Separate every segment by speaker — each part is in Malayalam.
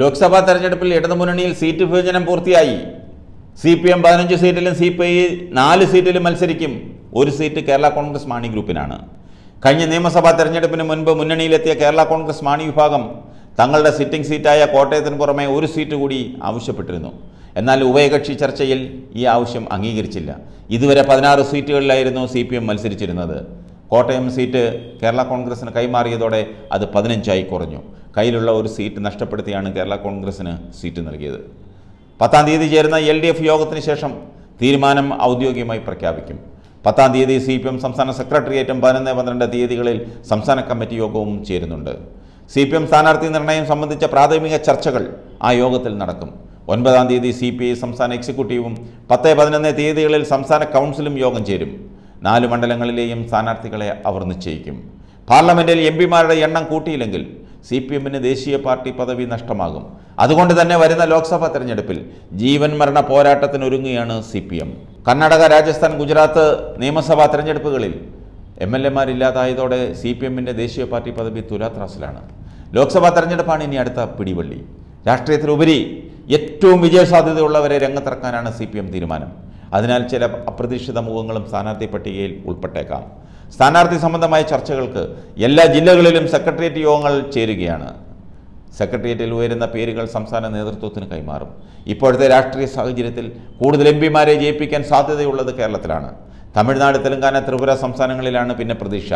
Speaker 1: ലോക്സഭാ തെരഞ്ഞെടുപ്പിൽ ഇടതുമുന്നണിയിൽ സീറ്റ് വിഭജനം പൂർത്തിയായി സി പി എം പതിനഞ്ച് സീറ്റിലും സി പി ഐ നാല് സീറ്റിലും മത്സരിക്കും ഒരു സീറ്റ് കേരള കോൺഗ്രസ് മാണി ഗ്രൂപ്പിനാണ് കഴിഞ്ഞ നിയമസഭാ തെരഞ്ഞെടുപ്പിന് മുൻപ് മുന്നണിയിലെത്തിയ കേരള കോൺഗ്രസ് മാണി വിഭാഗം തങ്ങളുടെ സിറ്റിംഗ് സീറ്റായ കോട്ടയത്തിന് പുറമെ ഒരു സീറ്റ് കൂടി ആവശ്യപ്പെട്ടിരുന്നു എന്നാൽ ഉഭയകക്ഷി ചർച്ചയിൽ ഈ ആവശ്യം അംഗീകരിച്ചില്ല ഇതുവരെ പതിനാറ് സീറ്റുകളിലായിരുന്നു സി മത്സരിച്ചിരുന്നത് കോട്ടയം സീറ്റ് കേരള കോൺഗ്രസിന് കൈമാറിയതോടെ അത് പതിനഞ്ചായി കുറഞ്ഞു കയ്യിലുള്ള ഒരു സീറ്റ് നഷ്ടപ്പെടുത്തിയാണ് കേരള കോൺഗ്രസിന് സീറ്റ് നൽകിയത് പത്താം തീയതി ചേരുന്ന എൽ ഡി എഫ് യോഗത്തിന് ശേഷം തീരുമാനം ഔദ്യോഗികമായി പ്രഖ്യാപിക്കും പത്താം തീയതി സി പി എം സംസ്ഥാന സെക്രട്ടേറിയറ്റും പതിനൊന്ന് പന്ത്രണ്ട് തീയതികളിൽ സംസ്ഥാന കമ്മിറ്റി യോഗവും ചേരുന്നുണ്ട് സി പി എം സ്ഥാനാർത്ഥി നിർണയം സംബന്ധിച്ച പ്രാഥമിക ചർച്ചകൾ ആ യോഗത്തിൽ നടക്കും ഒൻപതാം തീയതി സി പി ഐ സംസ്ഥാന എക്സിക്യൂട്ടീവും പത്ത് പതിനൊന്ന് തീയതികളിൽ സംസ്ഥാന കൗൺസിലും യോഗം ചേരും നാല് മണ്ഡലങ്ങളിലെയും സ്ഥാനാർത്ഥികളെ അവർ നിശ്ചയിക്കും പാർലമെൻറ്റിൽ എം പിമാരുടെ എണ്ണം കൂട്ടിയില്ലെങ്കിൽ സി പി എമ്മിന് ദേശീയ പാർട്ടി പദവി നഷ്ടമാകും അതുകൊണ്ട് തന്നെ വരുന്ന ലോക്സഭാ തെരഞ്ഞെടുപ്പിൽ ജീവൻ മരണ പോരാട്ടത്തിനൊരുങ്ങുകയാണ് C P M Karnataka Rajasthan Gujarat നിയമസഭാ തെരഞ്ഞെടുപ്പുകളിൽ എം എൽ എമാരില്ലാതായതോടെ സി പി എമ്മിൻ്റെ ദേശീയ പാർട്ടി പദവി തുലാത്രാസിലാണ് ലോക്സഭാ തെരഞ്ഞെടുപ്പാണ് ഇനി അടുത്ത പിടിവള്ളി രാഷ്ട്രീയത്തിലുപരി ഏറ്റവും വിജയസാധ്യതയുള്ളവരെ രംഗത്തിറക്കാനാണ് സി പി എം തീരുമാനം അതിനാൽ ചില അപ്രതീക്ഷിത മുഖങ്ങളും സ്ഥാനാർത്ഥി പട്ടികയിൽ ഉൾപ്പെട്ടേക്കാം സ്ഥാനാർത്ഥി സംബന്ധമായ ചർച്ചകൾക്ക് എല്ലാ ജില്ലകളിലും സെക്രട്ടേറിയറ്റ് യോഗങ്ങൾ ചേരുകയാണ് സെക്രട്ടേറിയറ്റിൽ ഉയരുന്ന പേരുകൾ സംസ്ഥാന നേതൃത്വത്തിന് കൈമാറും ഇപ്പോഴത്തെ രാഷ്ട്രീയ സാഹചര്യത്തിൽ കൂടുതൽ എം പിമാരെ ജയിപ്പിക്കാൻ സാധ്യതയുള്ളത് കേരളത്തിലാണ് തമിഴ്നാട് തെലങ്കാന ത്രിപുര സംസ്ഥാനങ്ങളിലാണ് പിന്നെ പ്രതീക്ഷ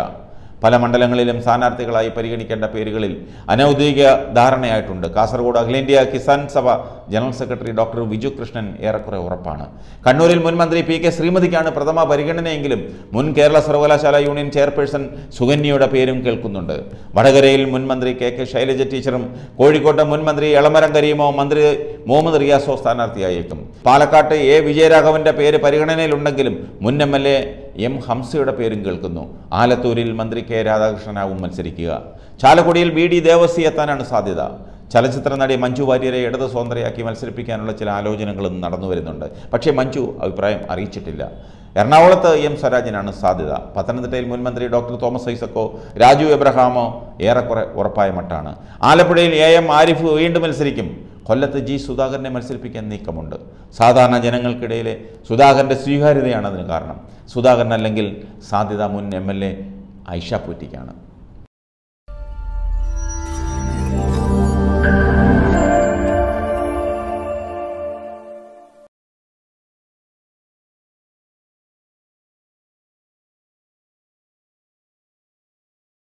Speaker 1: പല മണ്ഡലങ്ങളിലും സ്ഥാനാർത്ഥികളായി പരിഗണിക്കേണ്ട പേരുകളിൽ അനൗദ്യോഗിക ധാരണയായിട്ടുണ്ട് കാസർഗോഡ് അഖിലേന്ത്യാ Kisan Sabha general secretary doctor Viju Krishnan ഏറെക്കുറെ ഉറപ്പാണ് കണ്ണൂരിൽ മുൻ മന്ത്രി പി കെ ശ്രീമതിക്കാണ് പ്രഥമ പരിഗണനയെങ്കിലും മുൻ കേരള സർവകലാശാല യൂണിയൻ ചെയർപേഴ്സൺ സുകന്യയുടെ പേരും കേൾക്കുന്നുണ്ട് വടകരയിൽ മുൻ മന്ത്രി കെ കെ ശൈലജ ടീച്ചറും കോഴിക്കോട്ടെ മുൻ മന്ത്രി എളമരം കരീമോ മന്ത്രി മുഹമ്മദ് റിയാസോ സ്ഥാനാർത്ഥിയായേക്കും പാലക്കാട്ട് എ വിജയരാഘവന്റെ പേര് പരിഗണനയിലുണ്ടെങ്കിലും മുൻ എം എൽ എ എം ഹംസയുടെ പേരും കേൾക്കുന്നു ആലത്തൂരിൽ മന്ത്രി കെ രാധാകൃഷ്ണനാവും മത്സരിക്കുക ചാലക്കുടിയിൽ ബി ഡി ദേവസി എത്താനാണ് സാധ്യത ചലച്ചിത്ര നടി മഞ്ജു വാര്യരെ ഇടത് സ്വതന്ത്രയാക്കി മത്സരിപ്പിക്കാനുള്ള ചില ആലോചനകളും നടന്നു വരുന്നുണ്ട് പക്ഷേ മഞ്ജു അഭിപ്രായം അറിയിച്ചിട്ടില്ല എറണാകുളത്ത് എം സ്വരാജിനാണ് സാധ്യത പത്തനംതിട്ടയിൽ മുൻമന്ത്രി ഡോക്ടർ തോമസ് ഐസക്കോ രാജു എബ്രഹാമോ ഏറെക്കുറെ ഉറപ്പായ മട്ടാണ് ആലപ്പുഴയിൽ എ എം ആരിഫ് വീണ്ടും മത്സരിക്കും കൊല്ലത്ത് ജി സുധാകരനെ മത്സരിപ്പിക്കാൻ നീക്കമുണ്ട് സാധാരണ ജനങ്ങൾക്കിടയിലെ സുധാകരൻ്റെ സ്വീകാര്യതയാണ് അതിന് കാരണം സുധാകരൻ അല്ലെങ്കിൽ സാധ്യത മുൻ എം എൽ എ ഐഷ പൂറ്റിക്കാണ്